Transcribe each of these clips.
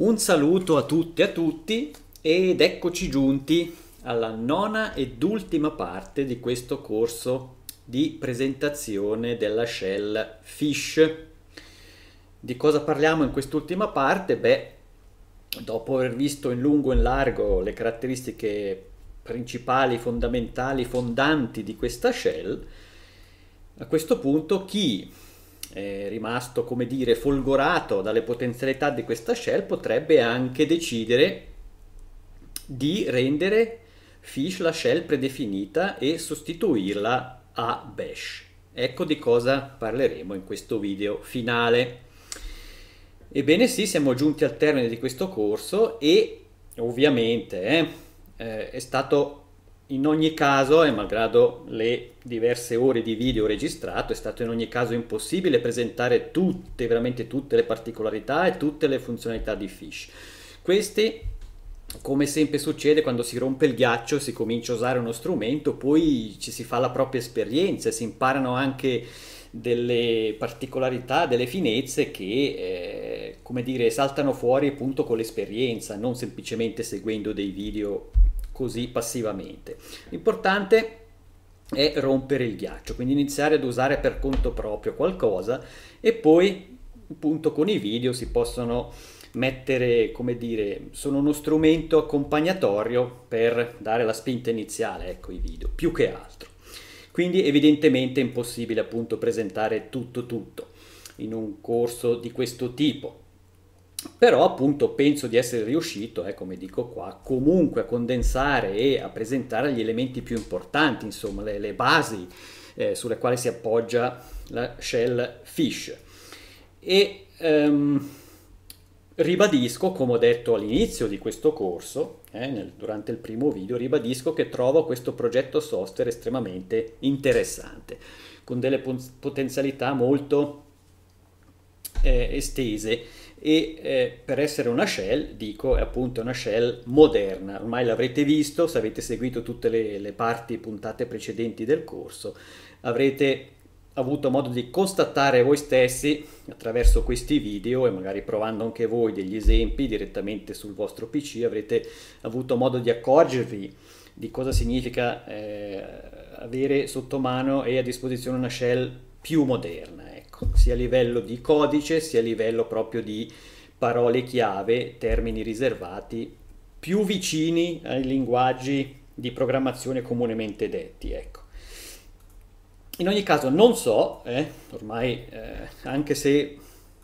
Un saluto a tutti e a tutti ed eccoci giunti alla nona ed ultima parte di questo corso di presentazione della shell Fish. Di cosa parliamo in quest'ultima parte? Beh, dopo aver visto in lungo e in largo le caratteristiche principali, fondamentali, fondanti di questa shell, a questo punto chi eh, rimasto, come dire, folgorato dalle potenzialità di questa shell, potrebbe anche decidere di rendere Fish la shell predefinita e sostituirla a bash. Ecco di cosa parleremo in questo video finale. Ebbene sì, siamo giunti al termine di questo corso e ovviamente eh, eh è stato in ogni caso, e malgrado le diverse ore di video registrato, è stato in ogni caso impossibile presentare tutte, veramente tutte le particolarità e tutte le funzionalità di Fish. Questi, come sempre succede, quando si rompe il ghiaccio, si comincia a usare uno strumento, poi ci si fa la propria esperienza, e si imparano anche delle particolarità, delle finezze che, eh, come dire, saltano fuori appunto con l'esperienza, non semplicemente seguendo dei video così passivamente. L'importante è rompere il ghiaccio, quindi iniziare ad usare per conto proprio qualcosa e poi appunto con i video si possono mettere, come dire, sono uno strumento accompagnatorio per dare la spinta iniziale, ecco i video, più che altro. Quindi evidentemente è impossibile appunto presentare tutto tutto in un corso di questo tipo però appunto penso di essere riuscito, eh, come dico qua, comunque a condensare e a presentare gli elementi più importanti, insomma le, le basi eh, sulle quali si appoggia la shell fish. E ehm, ribadisco, come ho detto all'inizio di questo corso, eh, nel, durante il primo video, ribadisco che trovo questo progetto software estremamente interessante, con delle potenzialità molto eh, estese e eh, per essere una shell, dico, è appunto una shell moderna, ormai l'avrete visto, se avete seguito tutte le, le parti puntate precedenti del corso, avrete avuto modo di constatare voi stessi attraverso questi video e magari provando anche voi degli esempi direttamente sul vostro PC avrete avuto modo di accorgervi di cosa significa eh, avere sotto mano e a disposizione una shell più moderna sia a livello di codice sia a livello proprio di parole chiave, termini riservati, più vicini ai linguaggi di programmazione comunemente detti. Ecco. In ogni caso non so, eh, ormai eh, anche se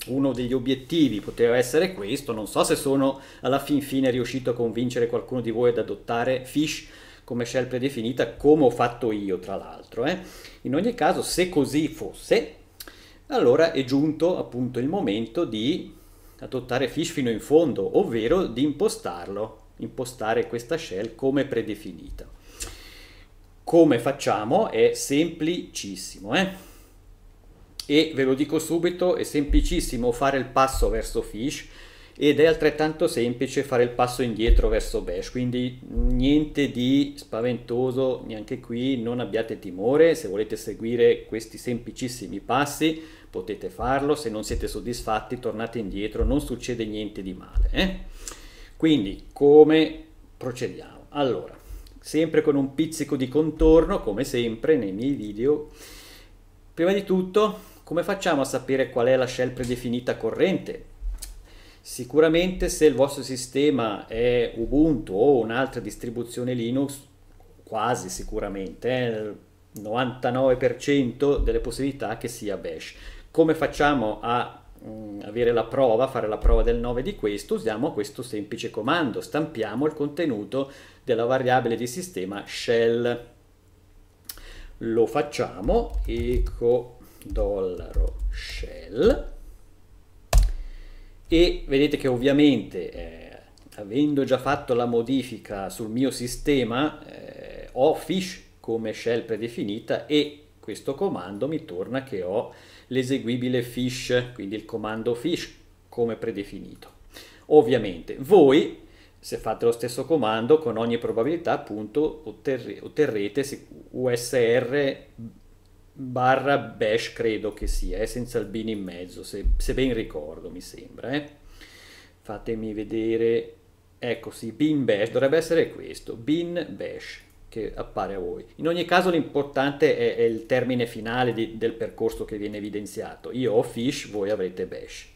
uno degli obiettivi poteva essere questo, non so se sono alla fin fine riuscito a convincere qualcuno di voi ad adottare Fish come shell predefinita, come ho fatto io tra l'altro. Eh. In ogni caso, se così fosse, allora è giunto appunto il momento di adottare fish fino in fondo, ovvero di impostarlo, impostare questa shell come predefinita. Come facciamo? È semplicissimo, eh? E ve lo dico subito, è semplicissimo fare il passo verso fish, ed è altrettanto semplice fare il passo indietro verso bash, quindi niente di spaventoso neanche qui, non abbiate timore, se volete seguire questi semplicissimi passi potete farlo, se non siete soddisfatti tornate indietro, non succede niente di male. Eh? Quindi come procediamo? Allora, sempre con un pizzico di contorno, come sempre nei miei video, prima di tutto come facciamo a sapere qual è la shell predefinita corrente? Sicuramente se il vostro sistema è Ubuntu o un'altra distribuzione Linux, quasi sicuramente, eh, il 99% delle possibilità che sia Bash. Come facciamo a mh, mm, avere la prova, fare la prova del 9 di questo? Usiamo questo semplice comando, stampiamo il contenuto della variabile di sistema shell. Lo facciamo, eco shell e vedete che ovviamente eh, avendo già fatto la modifica sul mio sistema eh, ho fish come shell predefinita e questo comando mi torna che ho l'eseguibile fish, quindi il comando fish come predefinito. Ovviamente voi se fate lo stesso comando con ogni probabilità appunto otterrete USR barra bash credo che sia, eh, senza il bin in mezzo, se, se ben ricordo mi sembra. Eh. Fatemi vedere, ecco sì, bin bash, dovrebbe essere questo, bin bash che appare a voi. In ogni caso l'importante è, è, il termine finale di, del percorso che viene evidenziato. Io ho fish, voi avrete bash.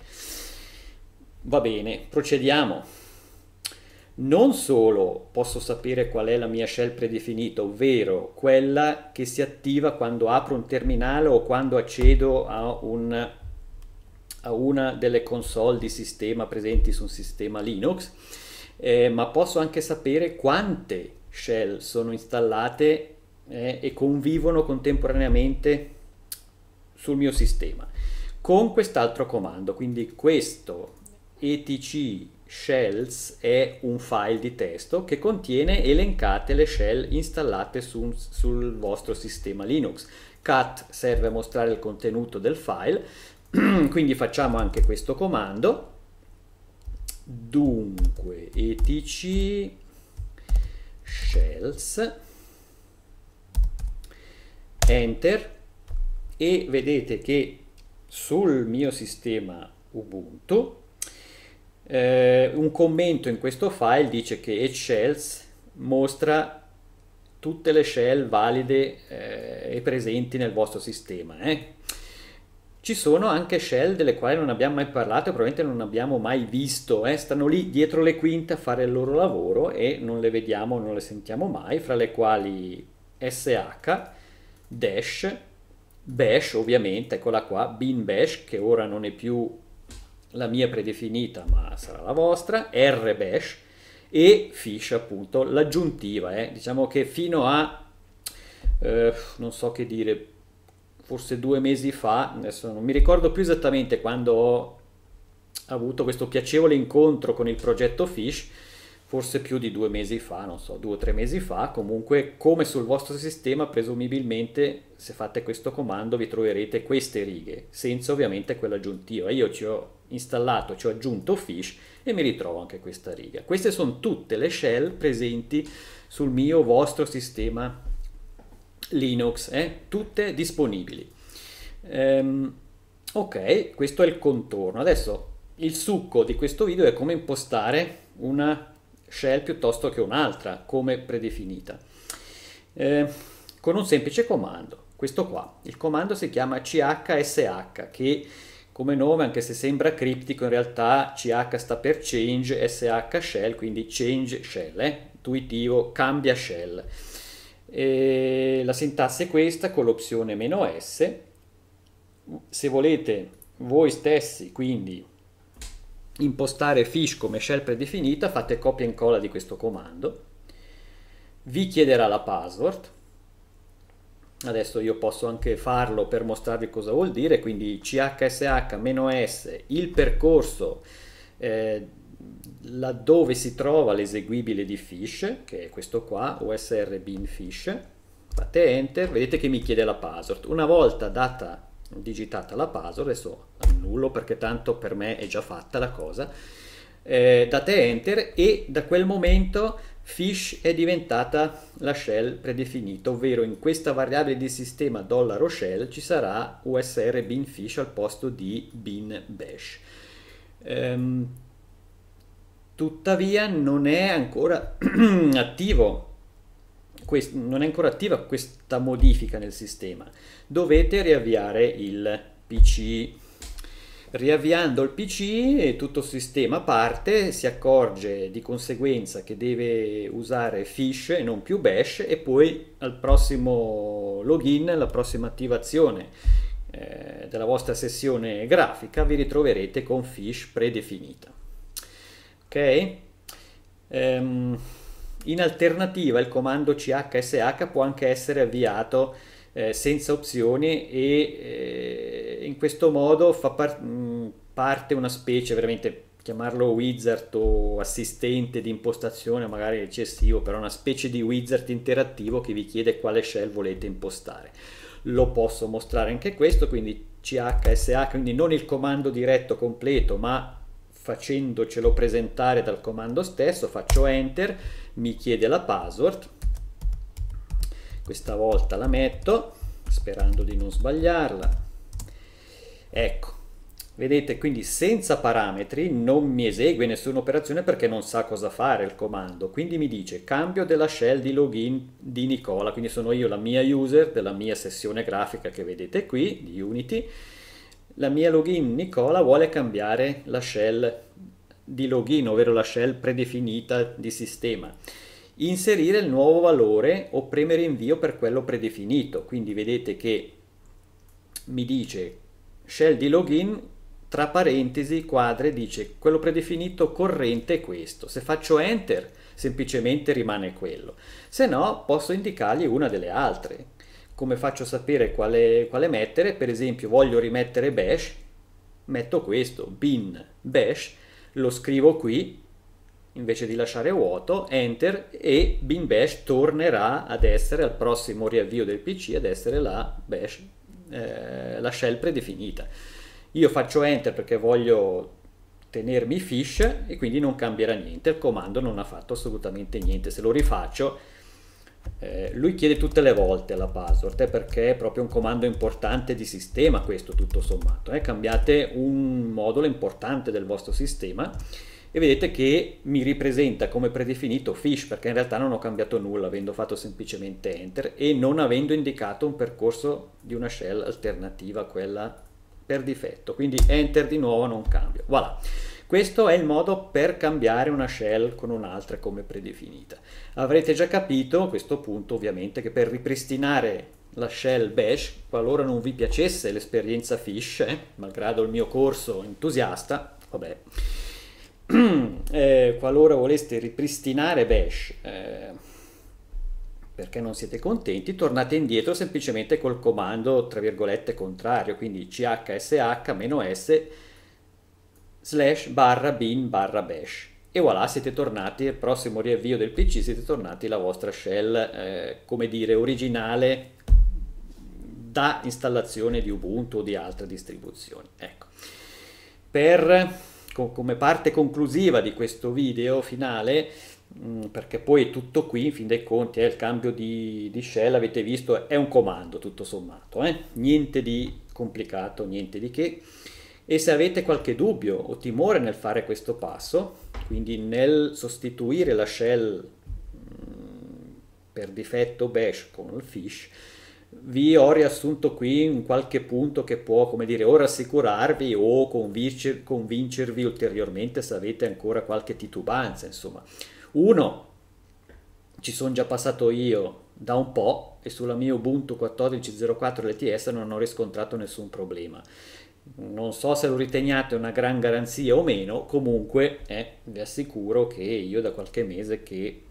Va bene, procediamo non solo posso sapere qual è la mia shell predefinita, ovvero quella che si attiva quando apro un terminale o quando accedo a, un, a una delle console di sistema presenti su un sistema Linux, eh, ma posso anche sapere quante shell sono installate eh, e convivono contemporaneamente sul mio sistema con quest'altro comando. Quindi questo etc shells è un file di testo che contiene elencate le shell installate su, sul vostro sistema Linux. Cat serve a mostrare il contenuto del file, quindi facciamo anche questo comando. Dunque, etc shells, enter e vedete che sul mio sistema Ubuntu eh, un commento in questo file dice che each shells mostra tutte le shell valide eh, e presenti nel vostro sistema. Eh. Ci sono anche shell delle quali non abbiamo mai parlato e probabilmente non abbiamo mai visto, eh. stanno lì dietro le quinte a fare il loro lavoro e non le vediamo, non le sentiamo mai, fra le quali SH, Dash, Bash ovviamente, eccola qua, Bin Bash che ora non è più la mia predefinita ma sarà la vostra, R bash e fish appunto l'aggiuntiva, eh. diciamo che fino a eh, non so che dire, forse due mesi fa, adesso non mi ricordo più esattamente quando ho avuto questo piacevole incontro con il progetto Fish forse più di due mesi fa, non so, due o tre mesi fa, comunque come sul vostro sistema presumibilmente se fate questo comando vi troverete queste righe, senza ovviamente quella aggiuntiva. Io ci ho installato, ci ho aggiunto fish e mi ritrovo anche questa riga. Queste sono tutte le shell presenti sul mio vostro sistema Linux, eh? tutte disponibili. Ehm, ok, questo è il contorno. Adesso il succo di questo video è come impostare una shell piuttosto che un'altra come predefinita eh, con un semplice comando questo qua il comando si chiama chsh che come nome anche se sembra criptico in realtà ch sta per change sh shell quindi change shell eh? intuitivo cambia shell e la sintassi è questa con l'opzione "-s", se volete voi stessi quindi impostare fish come shell predefinita, fate copia e incolla di questo comando, vi chiederà la password, adesso io posso anche farlo per mostrarvi cosa vuol dire, quindi chsh-s, il percorso eh, laddove si trova l'eseguibile di fish, che è questo qua, usr bin fish, fate enter, vedete che mi chiede la password. Una volta data digitata la puzzle, adesso annullo perché tanto per me è già fatta la cosa, eh, date enter e da quel momento fish è diventata la shell predefinita, ovvero in questa variabile di sistema shell ci sarà usr bin fish al posto di bin bash. Ehm, tuttavia non è ancora attivo quest- non è ancora attiva questa modifica nel sistema, dovete riavviare il PC. Riavviando il PC tutto il sistema parte, si accorge di conseguenza che deve usare Fish e non più Bash e poi al prossimo login, alla prossima attivazione eh, della vostra sessione grafica vi ritroverete con Fish predefinita. Ok? Um, in alternativa il comando CHSH può anche essere avviato eh, senza opzioni e eh, in questo modo fa par- parte una specie veramente chiamarlo wizard o assistente di impostazione magari eccessivo, però una specie di wizard interattivo che vi chiede quale shell volete impostare. Lo posso mostrare anche questo, quindi CHSH, quindi non il comando diretto completo, ma facendocelo presentare dal comando stesso, faccio enter, mi chiede la password, questa volta la metto, sperando di non sbagliarla, ecco, vedete quindi senza parametri non mi esegue nessuna operazione perché non sa cosa fare il comando, quindi mi dice cambio della shell di login di Nicola, quindi sono io la mia user della mia sessione grafica che vedete qui, di Unity, la mia login Nicola vuole cambiare la shell di login, ovvero la shell predefinita di sistema. Inserire il nuovo valore o premere invio per quello predefinito. Quindi vedete che mi dice shell di login tra parentesi quadre dice quello predefinito corrente è questo. Se faccio enter semplicemente rimane quello. Se no posso indicargli una delle altre come faccio a sapere quale, quale mettere, per esempio voglio rimettere bash, metto questo, bin bash, lo scrivo qui invece di lasciare vuoto, enter e bin bash tornerà ad essere al prossimo riavvio del PC ad essere la bash, eh, la shell predefinita. Io faccio enter perché voglio tenermi fish e quindi non cambierà niente, il comando non ha fatto assolutamente niente, se lo rifaccio eh, lui chiede tutte le volte la password eh, perché è proprio un comando importante di sistema questo tutto sommato. Eh. Cambiate un modulo importante del vostro sistema e vedete che mi ripresenta come predefinito fish perché in realtà non ho cambiato nulla avendo fatto semplicemente enter e non avendo indicato un percorso di una shell alternativa a quella per difetto. Quindi enter di nuovo non cambio. Voilà. Questo è il modo per cambiare una shell con un'altra come predefinita. Avrete già capito a questo punto ovviamente che per ripristinare la shell bash, qualora non vi piacesse l'esperienza fish, eh, malgrado il mio corso entusiasta, vabbè, eh, qualora voleste ripristinare bash eh, perché non siete contenti, tornate indietro semplicemente col comando tra virgolette contrario, quindi chsh-s slash barra bin barra bash e voilà siete tornati al prossimo riavvio del pc siete tornati la vostra shell eh, come dire originale da installazione di ubuntu o di altre distribuzioni ecco per co come parte conclusiva di questo video finale mm, perché poi tutto qui in fin dei conti è il cambio di, di, shell avete visto è un comando tutto sommato eh? niente di complicato niente di che e se avete qualche dubbio o timore nel fare questo passo, quindi nel sostituire la shell mm, per difetto bash con il fish, vi ho riassunto qui un qualche punto che può, come dire, o rassicurarvi o convincer- convincervi ulteriormente se avete ancora qualche titubanza, insomma. Uno, ci sono già passato io da un po' e sulla mia Ubuntu 14.04 LTS non ho riscontrato nessun problema non so se lo riteniate una gran garanzia o meno, comunque eh, vi assicuro che io da qualche mese che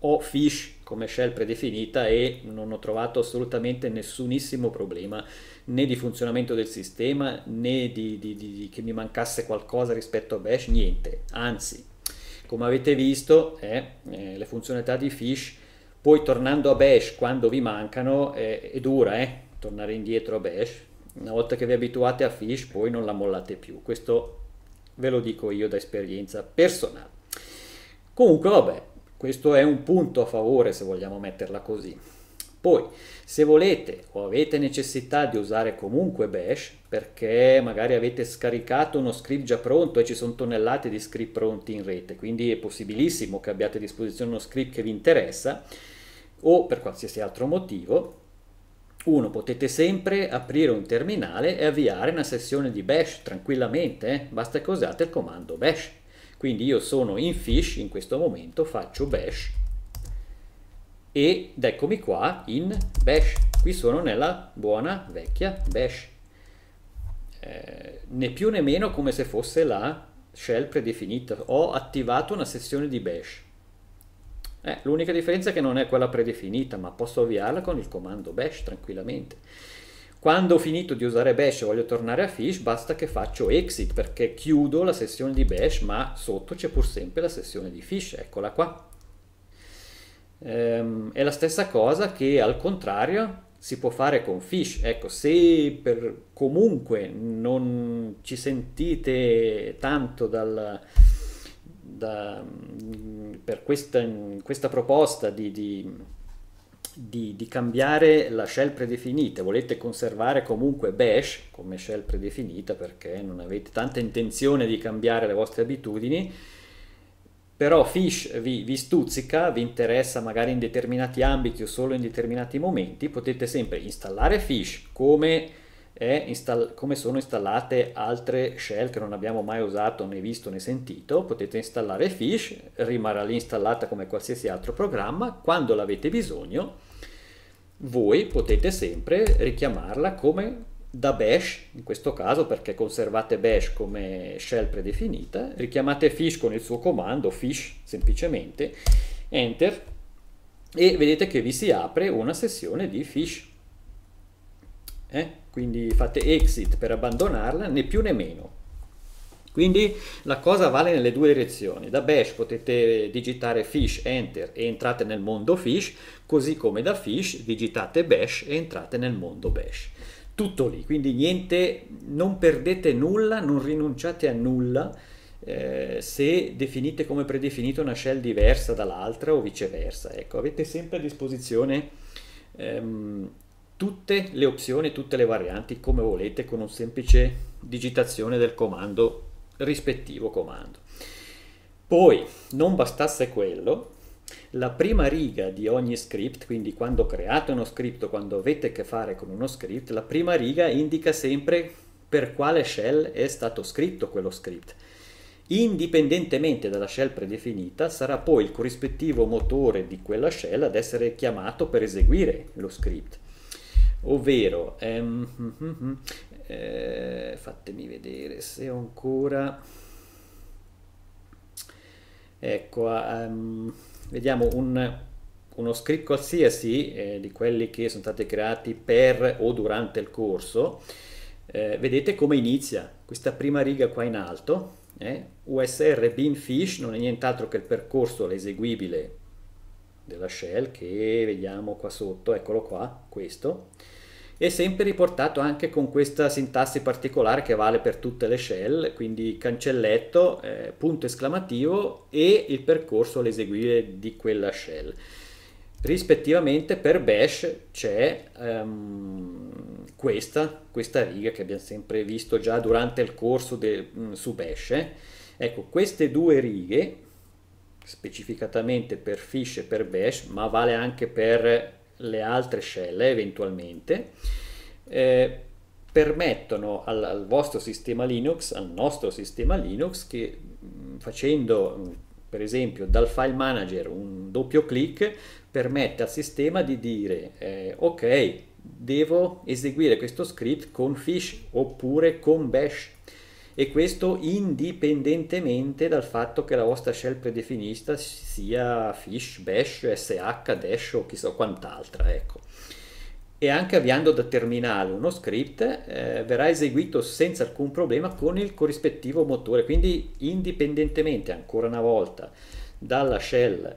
ho Fish come shell predefinita e non ho trovato assolutamente nessunissimo problema né di funzionamento del sistema né di, di, di, di che mi mancasse qualcosa rispetto a Bash, niente, anzi come avete visto eh, eh, le funzionalità di Fish poi tornando a Bash quando vi mancano eh, è dura eh, tornare indietro a Bash una volta che vi abituate a Fish poi non la mollate più, questo ve lo dico io da esperienza personale. Comunque vabbè, questo è un punto a favore se vogliamo metterla così. Poi, se volete o avete necessità di usare comunque Bash, perché magari avete scaricato uno script già pronto e ci sono tonnellate di script pronti in rete, quindi è possibilissimo che abbiate a disposizione uno script che vi interessa, o per qualsiasi altro motivo, 1. Potete sempre aprire un terminale e avviare una sessione di bash tranquillamente, eh? basta che usate il comando bash. Quindi io sono in fish in questo momento, faccio bash ed eccomi qua in bash. Qui sono nella buona vecchia bash. Eh, né più né meno come se fosse la shell predefinita. Ho attivato una sessione di bash eh, l'unica differenza è che non è quella predefinita, ma posso avviarla con il comando bash tranquillamente. Quando ho finito di usare bash e voglio tornare a fish, basta che faccio exit perché chiudo la sessione di bash, ma sotto c'è pur sempre la sessione di fish, eccola qua. Ehm, è la stessa cosa che al contrario si può fare con fish. Ecco, se per comunque non ci sentite tanto dal da, per questa, questa, proposta di, di, di, di cambiare la shell predefinita, volete conservare comunque bash come shell predefinita perché non avete tanta intenzione di cambiare le vostre abitudini, però Fish vi, vi, stuzzica, vi interessa magari in determinati ambiti o solo in determinati momenti, potete sempre installare Fish come install- come sono installate altre shell che non abbiamo mai usato né visto né sentito. Potete installare Fish, rimarrà lì installata come qualsiasi altro programma. Quando l'avete bisogno, voi potete sempre richiamarla come da bash, in questo caso perché conservate bash come shell predefinita, richiamate fish con il suo comando, fish semplicemente, enter e vedete che vi si apre una sessione di fish. Eh? quindi fate exit per abbandonarla, né più né meno. Quindi la cosa vale nelle due direzioni. Da bash potete digitare fish enter e entrate nel mondo fish, così come da fish digitate bash e entrate nel mondo bash. Tutto lì, quindi niente, non perdete nulla, non rinunciate a nulla eh, se definite come predefinita una shell diversa dall'altra o viceversa. Ecco, avete sempre a disposizione ehm, tutte le opzioni, tutte le varianti come volete con un semplice digitazione del comando rispettivo comando. Poi, non bastasse quello, la prima riga di ogni script, quindi quando create uno script o quando avete a che fare con uno script, la prima riga indica sempre per quale shell è stato scritto quello script. Indipendentemente dalla shell predefinita, sarà poi il corrispettivo motore di quella shell ad essere chiamato per eseguire lo script ovvero ehm, mm, mm, eh, fatemi vedere se ho ancora ecco um, vediamo un, uno script qualsiasi eh, di quelli che sono stati creati per o durante il corso eh, vedete come inizia questa prima riga qua in alto eh? USR Bean Fish non è nient'altro che il percorso l'eseguibile della shell che vediamo qua sotto, eccolo qua, questo, è sempre riportato anche con questa sintassi particolare che vale per tutte le shell, quindi cancelletto, eh, punto esclamativo e il percorso all'eseguire di quella shell. Rispettivamente per bash c'è um, questa, questa riga che abbiamo sempre visto già durante il corso de, mh, mm, su bash. Ecco, queste due righe specificatamente per Fish e per Bash, ma vale anche per le altre shell eventualmente, eh, permettono al, al, vostro sistema Linux, al nostro sistema Linux, che mm, facendo mm, per esempio dal file manager un doppio clic, permette al sistema di dire eh, ok, devo eseguire questo script con Fish oppure con Bash e questo indipendentemente dal fatto che la vostra shell predefinita sia fish, bash, sh, dash o chissà quant'altra, ecco. E anche avviando da terminale uno script eh, verrà eseguito senza alcun problema con il corrispettivo motore, quindi indipendentemente ancora una volta dalla shell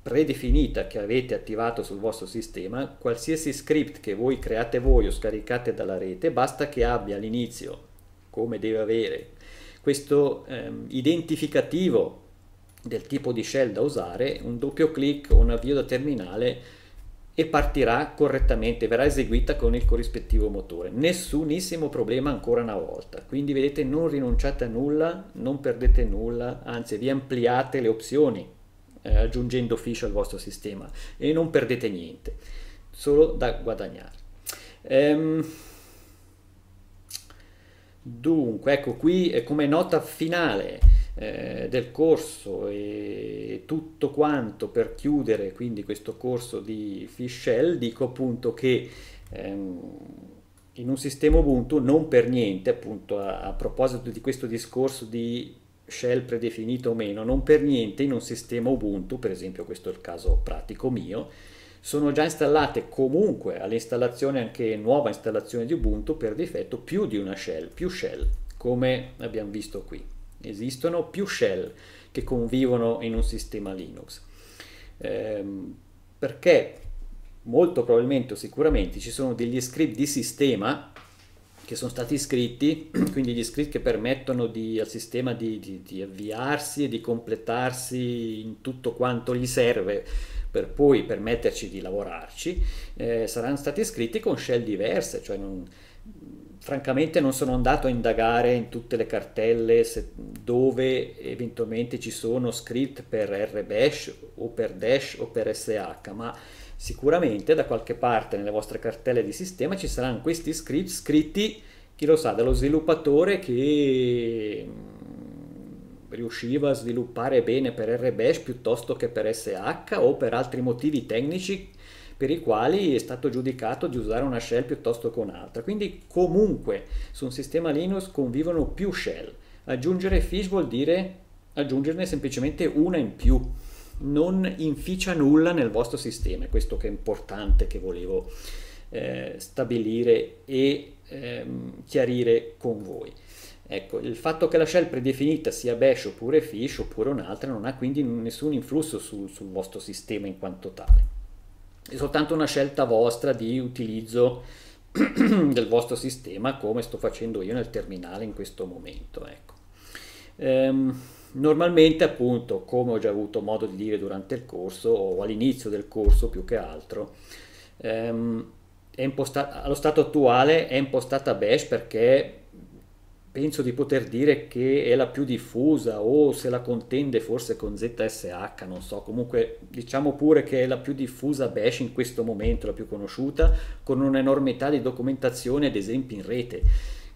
predefinita che avete attivato sul vostro sistema, qualsiasi script che voi create voi o scaricate dalla rete, basta che abbia all'inizio come deve avere, questo ehm, identificativo del tipo di shell da usare, un doppio clic o un avvio da terminale e partirà correttamente, verrà eseguita con il corrispettivo motore. Nessunissimo problema ancora una volta. Quindi vedete non rinunciate a nulla, non perdete nulla, anzi vi ampliate le opzioni eh, aggiungendo fish al vostro sistema e non perdete niente, solo da guadagnare. Ehm, Dunque, ecco qui come nota finale eh, del corso e tutto quanto per chiudere quindi questo corso di Fischel, dico appunto che ehm, in un sistema Ubuntu non per niente, appunto a, a proposito di questo discorso di shell predefinito o meno, non per niente in un sistema Ubuntu, per esempio questo è il caso pratico mio, sono già installate comunque all'installazione, anche nuova installazione di Ubuntu, per difetto più di una shell, più shell, come abbiamo visto qui. Esistono più shell che convivono in un sistema Linux. Ehm, perché molto probabilmente o sicuramente ci sono degli script di sistema che sono stati scritti, quindi gli script che permettono di, al sistema di, di, di avviarsi e di completarsi in tutto quanto gli serve per poi permetterci di lavorarci, eh, saranno stati scritti con shell diverse, cioè non, francamente non sono andato a indagare in tutte le cartelle se, dove eventualmente ci sono script per RBash o per Dash o per SH, ma sicuramente da qualche parte nelle vostre cartelle di sistema ci saranno questi script scritti, chi lo sa, dallo sviluppatore che riusciva a sviluppare bene per RBash piuttosto che per SH o per altri motivi tecnici per i quali è stato giudicato di usare una shell piuttosto che un'altra. Quindi comunque su un sistema Linux convivono più shell. Aggiungere fish vuol dire aggiungerne semplicemente una in più. Non inficia nulla nel vostro sistema, è questo che è importante che volevo eh, stabilire e ehm, chiarire con voi. Ecco, il fatto che la shell predefinita sia bash oppure fish oppure un'altra non ha quindi nessun influsso sul, sul vostro sistema in quanto tale. È soltanto una scelta vostra di utilizzo del vostro sistema come sto facendo io nel terminale in questo momento. Ecco. Ehm, normalmente appunto, come ho già avuto modo di dire durante il corso o all'inizio del corso più che altro, ehm, allo stato attuale è impostata bash perché penso di poter dire che è la più diffusa o se la contende forse con ZSH, non so, comunque diciamo pure che è la più diffusa bash in questo momento, la più conosciuta, con un'enormità di documentazione ad esempio in rete.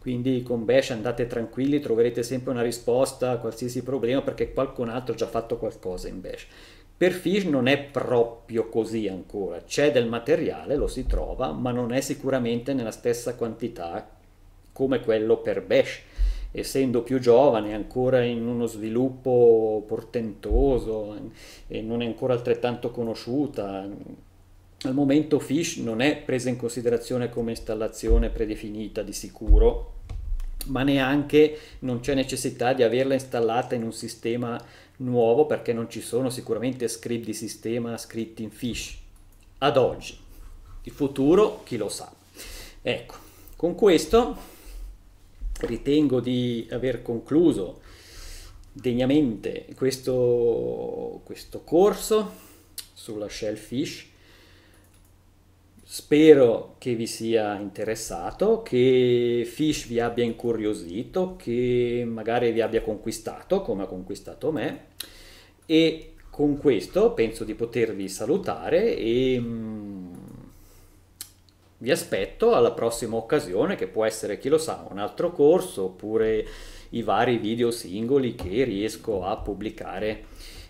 Quindi con Bash andate tranquilli, troverete sempre una risposta a qualsiasi problema perché qualcun altro ha già fatto qualcosa in Bash. Per Fish non è proprio così ancora, c'è del materiale, lo si trova, ma non è sicuramente nella stessa quantità come quello per Bash essendo più giovane, ancora in uno sviluppo portentoso eh, e non è ancora altrettanto conosciuta. Al momento Fish non è presa in considerazione come installazione predefinita di sicuro, ma neanche non c'è necessità di averla installata in un sistema nuovo perché non ci sono sicuramente script di sistema scritti in Fish ad oggi. Il futuro chi lo sa. Ecco, con questo ritengo di aver concluso degnamente questo, questo corso sulla shellfish. Spero che vi sia interessato, che Fish vi abbia incuriosito, che magari vi abbia conquistato come ha conquistato me e con questo penso di potervi salutare e mm, vi aspetto alla prossima occasione che può essere, chi lo sa, un altro corso oppure i vari video singoli che riesco a pubblicare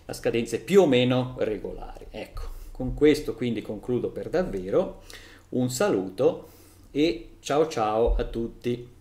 a scadenze più o meno regolari. Ecco, con questo quindi concludo per davvero. Un saluto e ciao ciao a tutti.